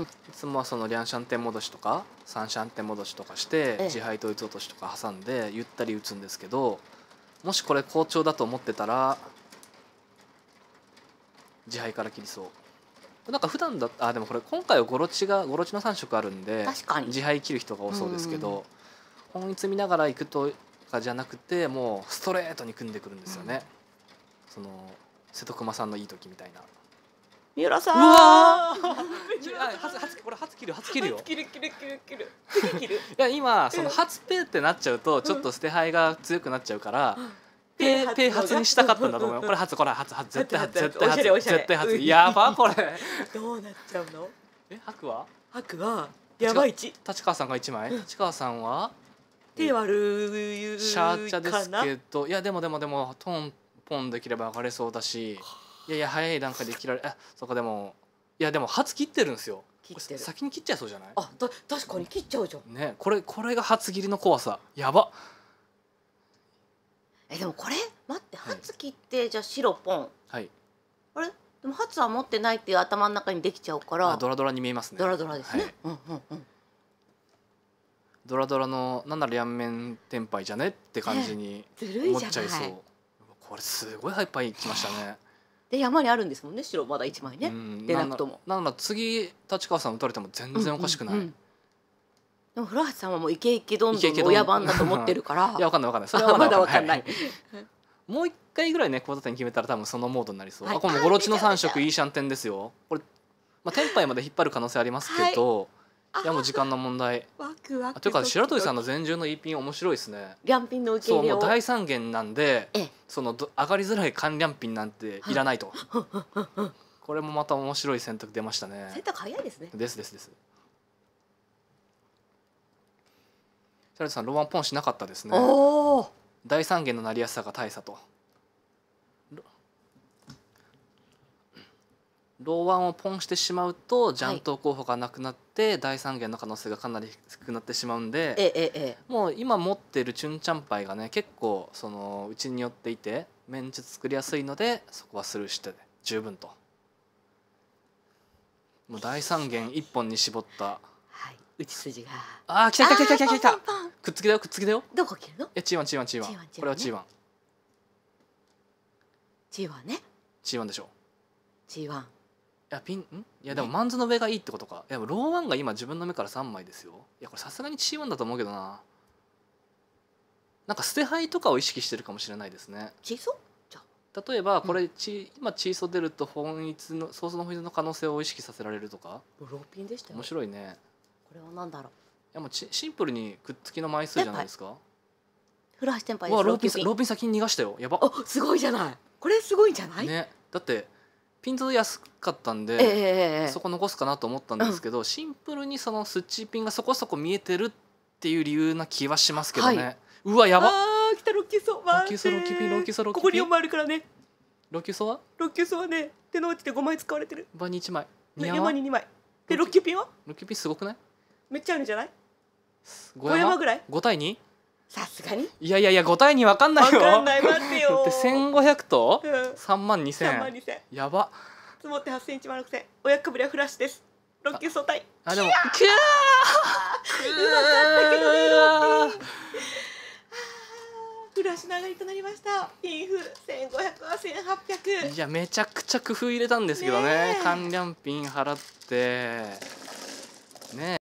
いつもはそのリャンシャンテン戻しとか三シャンテン戻しとかして、自敗統一落としとか挟んでゆったり打つんですけどもしこれ好調だと思ってたら自敗から切りそうなんか普段だあでもこれ今回はゴロチがゴロチの3色あるんで自敗切る人が多そうですけど本一見ながらいくとかじゃなくてもうストレートに組んでくるんですよね、うん、その瀬戸熊さんのいい時みたいな。三浦さん。うわ初初これ初切る初切るよ。切る切る切る切る。いや今その初ペーってなっちゃうとちょっと捨て牌が強くなっちゃうから。うんペペ初にしたかったんだと思う。これ初これ初初絶対初絶対初絶対初やばこれ。どうなっちゃうの？え白は？白はやばいち。立川さんが一枚。立川さんは？手悪いシャーチャですけどいやでもでもでもトンポンできれば上がれそうだし。いやいや早い段階で切られあそうかでもいやでも初切ってるんですよ切ってる先に切っちゃいそうじゃないあた確かに切っちゃうじゃんねこれこれが初切りの怖さやばえでもこれ待って初切って、はい、じゃあ白ポンはいあれでも初は持ってないっていう頭の中にできちゃうからドラドラに見えますねドラドラですね、はい、うんうんうんドラドラのなんなら両面天杯じゃねって感じに思っちゃいそう、これすごいハイパイきましたねで山にあるんですもんね白まだ1枚ね、出なくともななら次立川さん打たれても全然おかしくない、うんうんうん、でも古橋さんはもうイケイケどんどん親番だと思ってるから いやわかんないわかんないそれは まだわかんない、もう一回ぐらいね交差点決めたら多分そのモードになりそう、はい、あこのゴロチの3色いいシャンテンですよこれ、まあ、テンパイまで引っ張る可能性ありますけど、はいいやもう時間の問題ワクワクというか白鳥さんの前順の一品面白いですね両品の受け入れをそうもう大三元なんでその上がりづらい関両品なんていらないと これもまた面白い選択出ましたね選択早いですねですですです白鳥さんロマンポンしなかったですね大三元のなりやすさが大差とローワンをポンしてしまうとジャント候補がなくなって、は第三元の可能性がかなり低くなってしまうんでえええもう今持ってるチュンチャンパイがね結構そのうちによっていてメンチ作りやすいのでそこはスルーして十分と。もう第三元一本に絞った。はい、打ち筋が。ああ、来た来た来た来た来たくっつけだよ、くっつけだよ。どこ切るの。え、チーワン、チーワン、チーワン。これはチーワン。チーワンね。チーワンでしょう。チーワン。やピンんいやでもマンズの上がいいってことかいやローワンが今自分の目から3枚ですよいやこれさすがに C1 だと思うけどななんか捨て牌とかを意識してるかもしれないですねチーソ例えばこれち、うん、今チーソ出ると本一のソースの本一の可能性を意識させられるとかローピンでした面白いねこれは何だろういやもうちシンプルにくっつきの枚数じゃないですかフラッシュテンパイローピンローピン先に逃がしたよやばあすごいじゃないこれすごいんじゃないねだってピンズ安かったんで、えー、そこ残すかなと思ったんですけど、うん、シンプルにそのスッチーピンがそこそこ見えてるっていう理由な気はしますけどね、はい、うわやばあ来たロッキーソロッキソロッキピンロッキソロッキピンここに4枚あるからねロッキーソーはロッキーソーはね手の内で5枚使われてる場に1枚山に2枚でロッキーピンはロッキーピンすごくないめっちゃあるんじゃない5山 ,5 山ぐらい5対 2? さすがにいやいやいや答えに分かんないよ分かんない待ってよ1500 と、う3万2000やば積もって8センチ万6千親かぶりはフラッシュです6級相対あでもキャーキャーうまかったけどフラッシュの上がりとなりましたピンフ1500は1800いやめちゃくちゃ工夫入れたんですけどねね観覧ピン払ってねえ